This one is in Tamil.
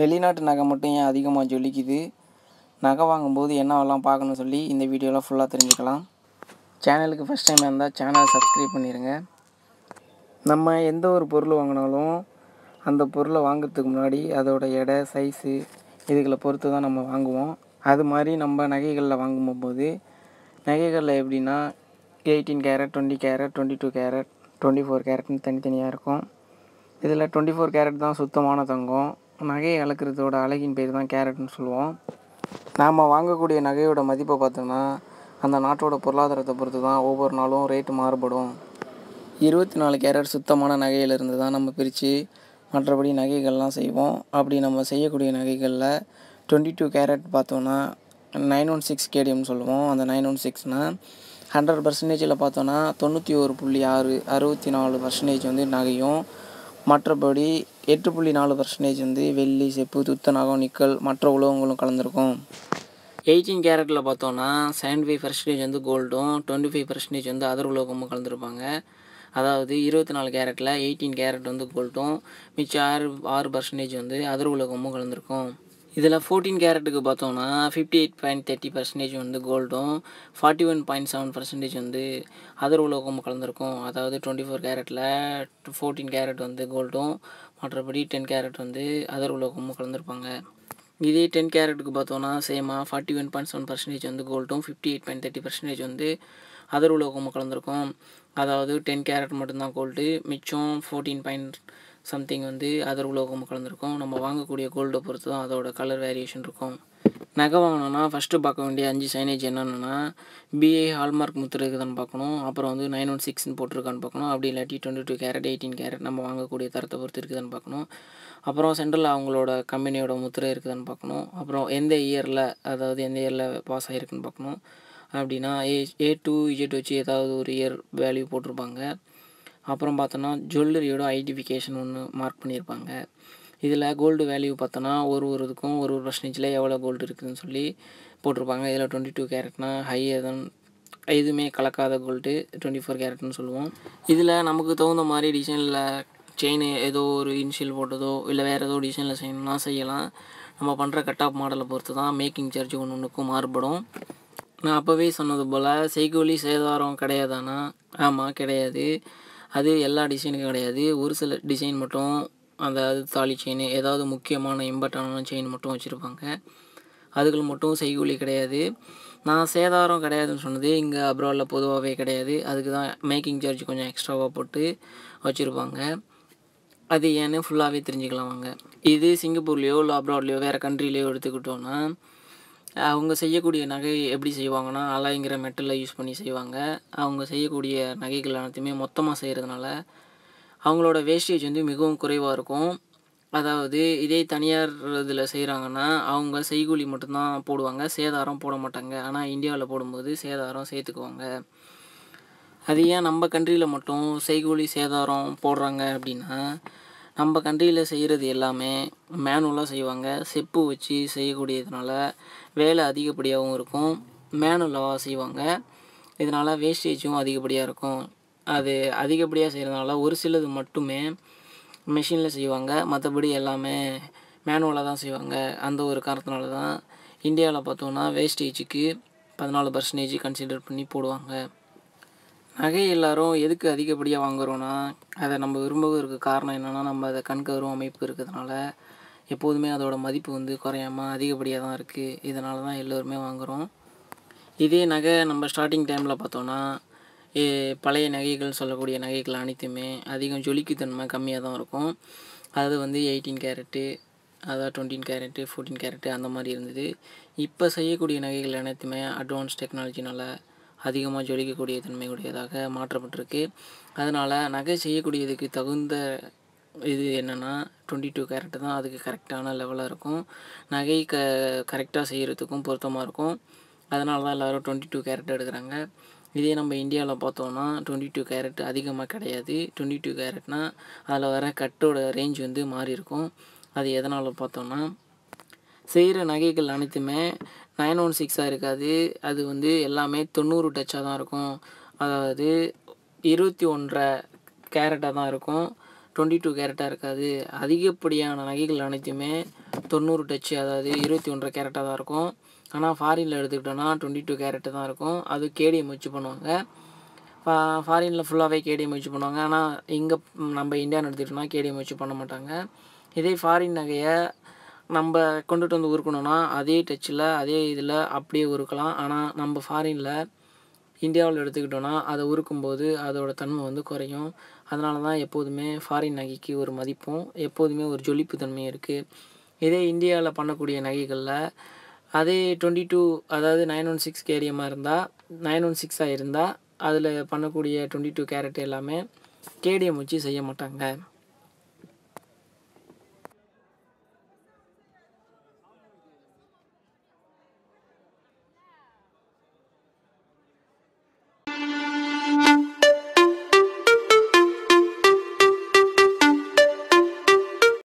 வெளிநாட்டு நகை மட்டும் ஏன் அதிகமாக ஜொலிக்குது நகை வாங்கும்போது என்னவெல்லாம் பார்க்கணும்னு சொல்லி இந்த வீடியோவில் ஃபுல்லாக தெரிஞ்சுக்கலாம் சேனலுக்கு ஃபஸ்ட் டைம் இருந்தால் சேனல் சப்ஸ்கிரைப் பண்ணிடுங்க நம்ம எந்த ஒரு பொருள் வாங்கினாலும் அந்த பொருளை வாங்குறதுக்கு முன்னாடி அதோடய எடை சைஸு இதுகளை பொறுத்து தான் நம்ம வாங்குவோம் அது மாதிரி நம்ம நகைகளில் வாங்கும்போது நகைகளில் எப்படின்னா eighteen carat twenty carat twenty two carat twenty four கேரட்னு தனித்தனியாக இருக்கும் இதில் டுவெண்ட்டி ஃபோர் கேரட் தான் சுத்தமான தங்கம் நகையை அளக்கிறதோட அழகின் பேர் தான் கேரட்னு சொல்லுவோம் நாம் வாங்கக்கூடிய நகையோட மதிப்பை பார்த்தோம்னா அந்த நாட்டோட பொருளாதாரத்தை பொறுத்து தான் ஒவ்வொரு நாளும் ரேட்டு மாறுபடும் இருபத்தி நாலு கேரட் சுத்தமான நகையிலிருந்து தான் நம்ம பிரித்து மற்றபடி நகைகள்லாம் செய்வோம் அப்படி நம்ம செய்யக்கூடிய நகைகளில் டுவெண்ட்டி டூ கேரட் பார்த்தோன்னா நைன் ஒன் சிக்ஸ் கேடிஎம் சொல்லுவோம் அந்த நைன் ஒன் சிக்ஸ்னால் ஹண்ட்ரட் பர்சன்டேஜில் பார்த்தோன்னா தொண்ணூற்றி ஒரு புள்ளி ஆறு அறுபத்தி நாலு பர்சன்டேஜ் வந்து நகையும் மற்றபடி எட்டு புள்ளி நாலு பர்சன்டேஜ் வந்து வெள்ளி செப்பு துத்தநாகம் நிக்கல் மற்ற உலோகங்களும் கலந்துருக்கும் எயிட்டீன் கேரட்டில் பார்த்தோன்னா செவன்டி ஃபைவ் பர்சன்டேஜ் வந்து கோல்டும் டுவெண்ட்டி ஃபைவ் பர்சன்டேஜ் வந்து அதர் உலோகமும் கலந்துருப்பாங்க அதாவது இருபத்தி நாலு கேரட்டில் எயிட்டீன் கேரட் வந்து கோல்டும் மிச்சம் ஆறு ஆறு பர்சன்டேஜ் வந்து அதர் உலோகமும் கலந்துருக்கும் இதில் ஃபோர்டீன் கேரட்டுக்கு பார்த்தோம்னா fifty eight point thirty percentage வந்து கோல்டும் forty one point seven percentage வந்து அதர் உலோகமும் கலந்துருக்கும் அதாவது டுவெண்ட்டி ஃபோர் கேரட்டில் ஃபோர்டீன் கேரட் வந்து கோல்டும் மற்றபடி டென் கேரட் வந்து அதர் உலோகமும் கலந்துருப்பாங்க இதே டென் கேரட்டுக்கு பார்த்தோன்னா சேமாக forty one point seven percentage வந்து கோல்டும் fifty eight point thirty percentage வந்து அதர் உலோகமும் கலந்துருக்கும் அதாவது டென் கேரட் மட்டும்தான் கோல்டு மிச்சம் ஃபோர்டீன் பாயிண்ட் சம்திங் வந்து அதர் உலோகமும் கலந்துருக்கும் நம்ம வாங்கக்கூடிய கோல்டை பொறுத்து தான் அதோட கலர் வேரியேஷன் இருக்கும் நகை வாங்கணும்னா ஃபஸ்ட்டு பார்க்க வேண்டிய அஞ்சு சைனேஜ் என்னென்னா பிஏ ஹால்மார்க் முத்துருக்குதுன்னு பார்க்கணும் அப்புறம் வந்து நைன் ஒன் சிக்ஸ்னு போட்டிருக்கான்னு பார்க்கணும் அப்படி இல்லாட்டி twenty two carat eighteen carat நம்ம வாங்கக்கூடிய தரத்தை பொறுத்து இருக்குதுன்னு பார்க்கணும் அப்புறம் சென்ட்ரல் அவங்களோட கம்பெனியோட முத்திரை இருக்குதுன்னு பார்க்கணும் அப்புறம் எந்த இயரில் அதாவது எந்த இயரில் பாஸ் ஆகிருக்குன்னு பார்க்கணும் அப்படின்னா ஏ ஏ டூ இஜெட் வச்சு ஏதாவது ஒரு இயர் வேல்யூ போட்டிருப்பாங்க அப்புறம் பார்த்தோன்னா ஜுவல்லரியோட ஐடென்டிஃபிகேஷன் ஒன்று மார்க் பண்ணியிருப்பாங்க இதில் கோல்டு வேல்யூ பார்த்தோன்னா ஒரு ஒரு இதுக்கும் ஒரு ஒரு பர்சன்டேஜில் எவ்வளோ கோல்டு இருக்குதுன்னு சொல்லி போட்டிருப்பாங்க இதில் டுவெண்ட்டி டூ கேரட்னா ஹையர் தான் எதுவுமே கலக்காத கோல்டு டுவெண்ட்டி ஃபோர் கேரட்னு சொல்லுவோம் இதில் நமக்கு தகுந்த மாதிரி டிசைனில் செயின் ஏதோ ஒரு இன்ஷியல் போட்டதோ இல்லை வேறு ஏதோ டிசைனில் செய்யணும்னா செய்யலாம் நம்ம பண்ணுற கட் ஆஃப் மாடலை பொறுத்து தான் மேக்கிங் சார்ஜ் ஒன்று ஒன்றுக்கும் மாறுபடும் நான் அப்போவே சொன்னது போல் செய்கூலி சேதாரம் கிடையாதானா ஆமாம் கிடையாது அது எல்லா டிசைனுக்கும் கிடையாது ஒரு சில டிசைன் மட்டும் அதாவது தாலி செயின் ஏதாவது முக்கியமான இம்பார்ட்டண்டான செயின் மட்டும் வச்சுருப்பாங்க அதுகள் மட்டும் செய்கூலி கிடையாது நான் சேதாரம் கிடையாதுன்னு சொன்னது இங்கே அப்ராடில் பொதுவாகவே கிடையாது அதுக்கு தான் மேக்கிங் சார்ஜ் கொஞ்சம் எக்ஸ்ட்ராவாக போட்டு வச்சுருப்பாங்க அது ஏன்னு ஃபுல்லாகவே தெரிஞ்சுக்கலாம் வாங்க இது சிங்கப்பூர்லேயோ இல்லை அப்ராட்லேயோ வேறு கண்ட்ரிலேயோ எடுத்துக்கிட்டோன்னா அவங்க செய்யக்கூடிய நகை எப்படி செய்வாங்கன்னா அலாய்ங்கிற மெட்டலை யூஸ் பண்ணி செய்வாங்க அவங்க செய்யக்கூடிய நகைகள் அனைத்துமே மொத்தமாக செய்கிறதுனால அவங்களோட வேஸ்டேஜ் வந்து மிகவும் குறைவாக இருக்கும் அதாவது இதே தனியார் இதில் செய்கிறாங்கன்னா அவங்க செய்கூலி மட்டும்தான் போடுவாங்க சேதாரம் போட மாட்டாங்க ஆனால் இந்தியாவில் போடும்போது சேதாரம் சேர்த்துக்குவாங்க அது ஏன் நம்ம கண்ட்ரியில் மட்டும் செய்கூலி சேதாரம் போடுறாங்க அப்படின்னா நம்ம கண்ட்ரியில் செய்கிறது எல்லாமே மேனுவலாக செய்வாங்க செப்பு வச்சு செய்யக்கூடியதுனால வேலை அதிகப்படியாகவும் இருக்கும் மேனுவலாக செய்வாங்க இதனால் வேஸ்டேஜும் அதிகப்படியாக இருக்கும் அது அதிகப்படியாக செய்கிறதுனால ஒரு சிலது மட்டுமே மிஷினில் செய்வாங்க மற்றபடி எல்லாமே மேனுவலாக தான் செய்வாங்க அந்த ஒரு காரணத்தினால தான் இந்தியாவில் பார்த்தோன்னா வேஸ்டேஜுக்கு பதினாலு பர்சன்டேஜ் கன்சிடர் பண்ணி போடுவாங்க நகை எல்லோரும் எதுக்கு அதிகப்படியாக வாங்குகிறோன்னா அதை நம்ம விரும்புவதற்கு காரணம் என்னென்னா நம்ம அதை கண்கவரும் அமைப்பு இருக்கிறதுனால எப்போதுமே அதோடய மதிப்பு வந்து குறையாமல் அதிகப்படியாக தான் இருக்குது இதனால தான் எல்லோருமே வாங்குகிறோம் இதே நகை நம்ம ஸ்டார்டிங் டைமில் பார்த்தோன்னா பழைய நகைகள் சொல்லக்கூடிய நகைகள் அனைத்துமே அதிகம் ஜொலிக்குத்தன்மை கம்மியாக தான் இருக்கும் அது வந்து எயிட்டீன் கேரட்டு அதாவது டுவெண்ட்டின் கேரட்டு ஃபோர்டீன் கேரட்டு அந்த மாதிரி இருந்தது இப்போ செய்யக்கூடிய நகைகள் அனைத்துமே அட்வான்ஸ் டெக்னாலஜினால் அதிகமாக ஜொலிக்கக்கூடிய தன்மை உடையதாக மாற்றப்பட்டிருக்கு அதனால் நகை செய்யக்கூடியதுக்கு தகுந்த இது என்னென்னா டுவெண்ட்டி டூ கேரட்டு தான் அதுக்கு கரெக்டான லெவலாக இருக்கும் நகை க கரெக்டாக செய்கிறதுக்கும் பொருத்தமாக இருக்கும் அதனால தான் எல்லோரும் டுவெண்ட்டி டூ கேரட் எடுக்கிறாங்க இதே நம்ம இந்தியாவில் பார்த்தோம்னா டுவெண்ட்டி டூ கேரட் அதிகமாக கிடையாது டுவெண்ட்டி டூ கேரட்னா அதில் வர கட்டோட ரேஞ்ச் வந்து மாறி இருக்கும் அது எதனால் பார்த்தோம்னா செய்கிற நகைகள் அனைத்துமே நைன் ஒன் சிக்ஸாக இருக்காது அது வந்து எல்லாமே தொண்ணூறு டச்சாக தான் இருக்கும் அதாவது இருபத்தி ஒன்றரை கேரட்டாக தான் இருக்கும் டுவெண்ட்டி டூ கேரட்டாக இருக்காது அதிகப்படியான நகைகள் அனைத்துமே தொண்ணூறு டச்சு அதாவது இருபத்தி ஒன்றரை கேரட்டாக தான் இருக்கும் ஆனால் ஃபாரினில் எடுத்துக்கிட்டோன்னா டுவெண்ட்டி டூ கேரட்டு தான் இருக்கும் அது கேடிஎம் வச்சு பண்ணுவாங்க ஃபா ஃபாரினில் ஃபுல்லாகவே கேடிஎம் வச்சு பண்ணுவாங்க ஆனால் இங்கே நம்ம இந்தியான்னு எடுத்துக்கிட்டோன்னா கேடிஎம் வச்சு பண்ண மாட்டாங்க இதே ஃபாரின் நகையை நம்ம கொண்டுட்டு வந்து உருக்கணுன்னா அதே டச்சில் அதே இதில் அப்படியே உருக்கலாம் ஆனால் நம்ம ஃபாரினில் இந்தியாவில் எடுத்துக்கிட்டோன்னா அதை உருக்கும்போது அதோட தன்மை வந்து குறையும் அதனால தான் எப்போதுமே ஃபாரின் நகைக்கு ஒரு மதிப்பும் எப்போதுமே ஒரு ஜொலிப்பு தன்மையும் இருக்குது இதே இந்தியாவில் பண்ணக்கூடிய நகைகளில் அதே டுவெண்ட்டி டூ அதாவது நைன் ஒன் சிக்ஸ் கேரியமாக இருந்தால் நைன் ஒன் சிக்ஸாக இருந்தால் அதில் பண்ணக்கூடிய டுவெண்ட்டி டூ கேரட் எல்லாமே கேடிஎம் வச்சு செய்ய மாட்டாங்க